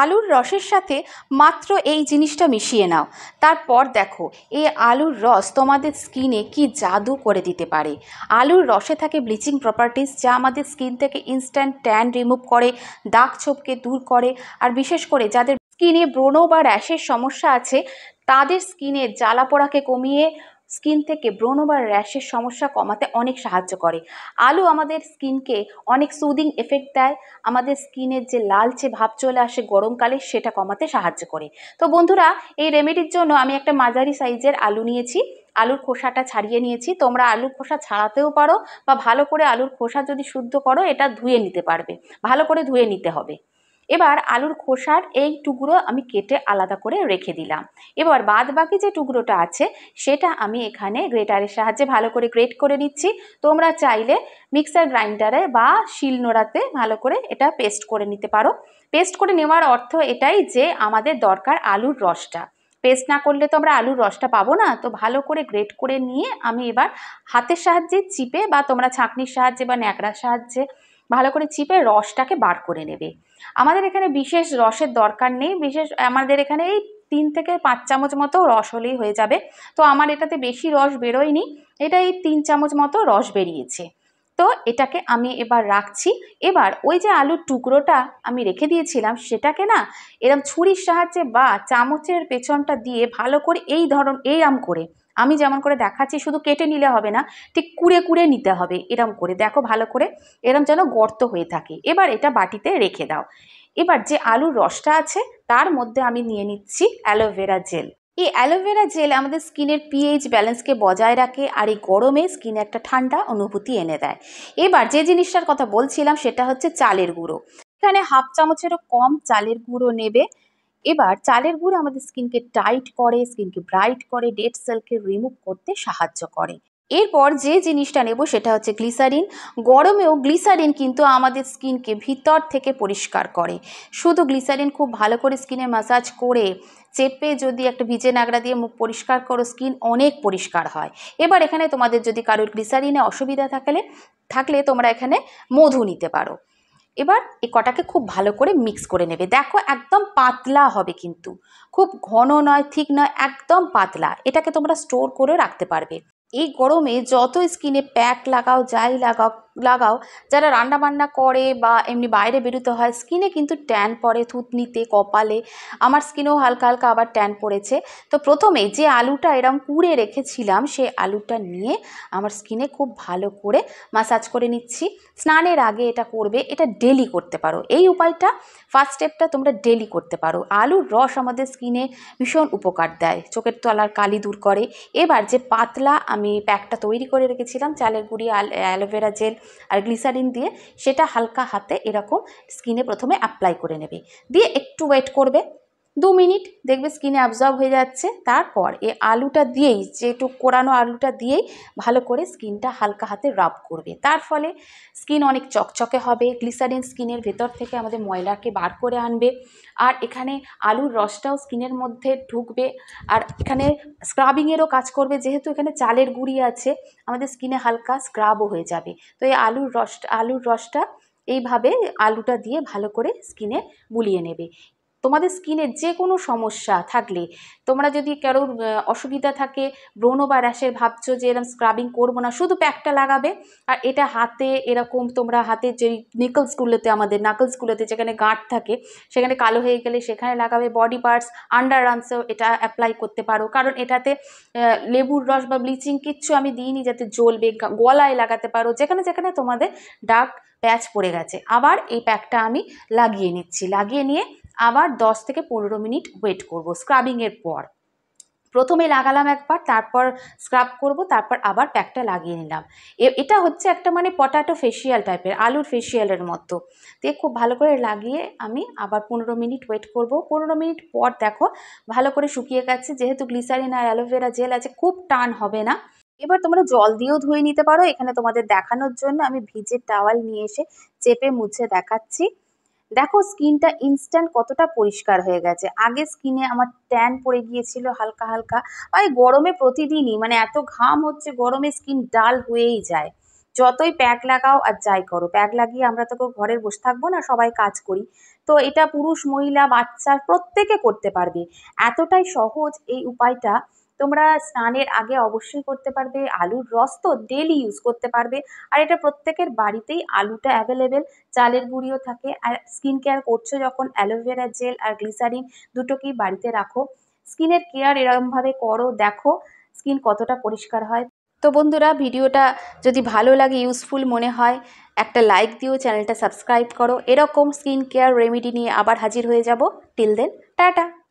আলুর রসের সাথে মাত্র এই জিনিসটা মিশিয়ে নাও তারপর দেখো এই আলুর রস তোমাদের স্কিনে কি জাদু করে দিতে পারে আলুর রসে থাকে ব্লিচিং প্রপার্টিস যা আমাদের স্কিন থেকে ইনস্ট্যান্ট ট্যান রিমুভ করে দাগ ছোপকে দূর করে আর বিশেষ করে যাদের স্কিনে ব্রণ বা র্যাশের সমস্যা আছে তাদের স্কিনের জ্বালা পোড়াকে কমিয়ে স্কিন থেকে ব্রণ বা র্যাশের সমস্যা কমাতে অনেক সাহায্য করে আলু আমাদের স্কিনকে অনেক সুদিং এফেক্ট দেয় আমাদের স্কিনের যে লালচে ভাব চলে আসে গরমকালে সেটা কমাতে সাহায্য করে তো বন্ধুরা এই রেমেডির জন্য আমি একটা মাঝারি সাইজের আলু নিয়েছি আলুর খোসাটা ছাড়িয়ে নিয়েছি তোমরা আলুর খোসা ছাড়াতেও পারো বা ভালো করে আলুর খোসা যদি শুদ্ধ করো এটা ধুয়ে নিতে পারবে ভালো করে ধুয়ে নিতে হবে এবার আলুর খোসার এই টুকরো আমি কেটে আলাদা করে রেখে দিলাম এবার বাদ বাকি যে টুকরোটা আছে সেটা আমি এখানে গ্রেটারের সাহায্যে ভালো করে গ্রেট করে নিচ্ছি তোমরা চাইলে মিক্সার গ্রাইন্ডারে বা শিল নোড়াতে ভালো করে এটা পেস্ট করে নিতে পারো পেস্ট করে নেওয়ার অর্থ এটাই যে আমাদের দরকার আলুর রসটা পেস্ট না করলে তো আমরা আলুর রসটা পাবো না তো ভালো করে গ্রেট করে নিয়ে আমি এবার হাতের সাহায্যে চিপে বা তোমরা ছাঁকনির সাহায্যে বা ন্যাকড়ার সাহায্যে ভালো করে চিপে রসটাকে বার করে নেবে আমাদের এখানে বিশেষ রসের দরকার নেই বিশেষ আমাদের এখানে এই তিন থেকে পাঁচ চামচ মতো রস হলেই হয়ে যাবে তো আমার এটাতে বেশি রস বেরোয়নি এটা এই তিন চামচ মতো রস বেরিয়েছে তো এটাকে আমি এবার রাখছি এবার ওই যে আলুর টুকরোটা আমি রেখে দিয়েছিলাম সেটাকে না এরম ছুরির সাহায্যে বা চামচের পেছনটা দিয়ে ভালো করে এই ধরন এইরাম করে আমি যেমন করে দেখাচ্ছি শুধু কেটে নিলে হবে না ঠিক কুড়ে কুড়ে নিতে হবে এরম করে দেখো ভালো করে এরম যেন গর্ত হয়ে থাকে এবার এটা বাটিতে রেখে দাও এবার যে আলুর রসটা আছে তার মধ্যে আমি নিয়ে নিচ্ছি অ্যালোভেরা জেল এই অ্যালোভেরা জেল আমাদের স্কিনের পিএইচ ব্যালেন্সকে বজায় রাখে আর এই গরমে স্কিনে একটা ঠান্ডা অনুভূতি এনে দেয় এবার যে জিনিসটার কথা বলছিলাম সেটা হচ্ছে চালের গুঁড়ো এখানে হাফ চামচেরও কম চালের গুঁড়ো নেবে এবার চালের গুঁড়ো আমাদের স্কিনকে টাইট করে স্কিনকে ব্রাইট করে ডেড সেলকে রিমুভ করতে সাহায্য করে এরপর যে জিনিসটা নেব সেটা হচ্ছে গ্লিসারিন গরমেও গ্লিসারিন কিন্তু আমাদের স্কিনকে ভিতর থেকে পরিষ্কার করে শুধু গ্লিসারিন খুব ভালো করে স্কিনে ম্যাসাজ করে চেপে যদি একটা ভিজে নাগড়া দিয়ে মুখ পরিষ্কার করো স্কিন অনেক পরিষ্কার হয় এবার এখানে তোমাদের যদি কারোর গ্লিসারিনে অসুবিধা থাকলে থাকলে তোমরা এখানে মধু নিতে পারো এবার এ কটাকে খুব ভালো করে মিক্স করে নেবে দেখো একদম পাতলা হবে কিন্তু খুব ঘন নয় ঠিক নয় একদম পাতলা এটাকে তোমরা স্টোর করে রাখতে পারবে এই গরমে যত স্কিনে প্যাক লাগাও যাই লাগাও লাগাও যারা রান্না বান্না করে বা এমনি বাইরে বেরোতে হয় স্কিনে কিন্তু ট্যান পড়ে থুতনিতে কপালে আমার স্কিনেও হালকা হালকা আবার ট্যান পড়েছে তো প্রথমে যে আলুটা এরম কুড়ে রেখেছিলাম সেই আলুটা নিয়ে আমার স্কিনে খুব ভালো করে মাসাজ করে নিচ্ছি স্নানের আগে এটা করবে এটা ডেলি করতে পারো এই উপায়টা ফার্স্ট স্টেপটা তোমরা ডেলি করতে পারো আলুর রস আমাদের স্কিনে ভীষণ উপকার দেয় চোখের তলার কালি দূর করে এবার যে পাতলা আমি প্যাকটা তৈরি করে রেখেছিলাম চালের গুঁড়ি অ্যালোভেরা জেল আর গ্লিসারিন দিয়ে সেটা হালকা হাতে এরকম স্কিনে প্রথমে অ্যাপ্লাই করে নেবে দিয়ে একটু ওয়েট করবে দু মিনিট দেখবে স্কিনে অ্যাবজর্ব হয়ে যাচ্ছে তারপর এ আলুটা দিয়েই যেটু কোরানো আলুটা দিয়েই ভালো করে স্কিনটা হালকা হাতে রাব করবে তার ফলে স্কিন অনেক চকচকে হবে গ্লিসারিন স্কিনের ভেতর থেকে আমাদের ময়লাকে বার করে আনবে আর এখানে আলুর রসটাও স্কিনের মধ্যে ঢুকবে আর এখানে স্ক্রাবিংয়েরও কাজ করবে যেহেতু এখানে চালের গুঁড়ি আছে আমাদের স্কিনে হালকা স্ক্রাবও হয়ে যাবে তো এই আলুর রস আলুর রসটা এইভাবে আলুটা দিয়ে ভালো করে স্কিনে বুলিয়ে নেবে তোমাদের স্কিনে যে কোনো সমস্যা থাকলে তোমরা যদি কারোর অসুবিধা থাকে ব্রণ বা র্যাশের ভাবছো যে এরকম স্ক্রাবিং করবো না শুধু প্যাকটা লাগাবে আর এটা হাতে এরকম তোমরা হাতে যেই নিকলসগুলোতে আমাদের নাকলসগুলোতে যেখানে গাঁট থাকে সেখানে কালো হয়ে গেলে সেখানে লাগাবে বডি পার্টস আন্ডার আর্মসেও এটা অ্যাপ্লাই করতে পারো কারণ এটাতে লেবুর রস বা ব্লিচিং কিচ্ছু আমি দিইনি যাতে জ্বলবে গলায় লাগাতে পারো যেখানে যেখানে তোমাদের ডাক প্যাচ পড়ে গেছে আবার এই প্যাকটা আমি লাগিয়ে নিচ্ছি লাগিয়ে নিয়ে আবার 10 থেকে পনেরো মিনিট ওয়েট করব স্ক্রাবিংয়ের পর প্রথমে লাগালাম একবার তারপর স্ক্রাব করব তারপর আবার প্যাকটা লাগিয়ে নিলাম এটা হচ্ছে একটা মানে পটাটো ফেসিয়াল টাইপের আলুর ফেসিয়ালের মতো তো খুব ভালো করে লাগিয়ে আমি আবার পনেরো মিনিট ওয়েট করব পনেরো মিনিট পর দেখো ভালো করে শুকিয়ে গেছে যেহেতু গ্লিসারিন আর অ্যালোভেরা জেল আছে খুব টান হবে না এবার তোমরা জল দিয়েও ধুয়ে নিতে পারো এখানে তোমাদের দেখানোর জন্য আমি ভিজে টাওয়াল নিয়ে এসে চেপে মুছে দেখাচ্ছি দেখো স্কিনটা ইনস্ট্যান্ট কতটা পরিষ্কার হয়ে গেছে আগে স্কিনে আমার ট্যান পড়ে গিয়েছিল হালকা হালকা আর গরমে প্রতিদিনই মানে এত ঘাম হচ্ছে গরমে স্কিন ডাল হয়েই যায় যতই প্যাক লাগাও আর যাই করো প্যাক লাগিয়ে আমরা তো ঘরের বসে থাকবো না সবাই কাজ করি তো এটা পুরুষ মহিলা বাচ্চা প্রত্যেকে করতে পারবে এতটাই সহজ এই উপায়টা তোমরা স্নানের আগে অবশ্যই করতে পারবে আলুর রস তো ডেলি ইউজ করতে পারবে আর এটা প্রত্যেকের বাড়িতেই আলুটা অ্যাভেলেবেল চালের গুঁড়িও থাকে আর স্কিন কেয়ার করছো যখন অ্যালোভেরা জেল আর গ্লিসারিন দুটোকেই বাড়িতে রাখো স্কিনের কেয়ার এরকমভাবে করো দেখো স্কিন কতটা পরিষ্কার হয় তো বন্ধুরা ভিডিওটা যদি ভালো লাগে ইউজফুল মনে হয় একটা লাইক দিও চ্যানেলটা সাবস্ক্রাইব করো এরকম স্কিন কেয়ার রেমেডি নিয়ে আবার হাজির হয়ে যাব টিল দেন টাটা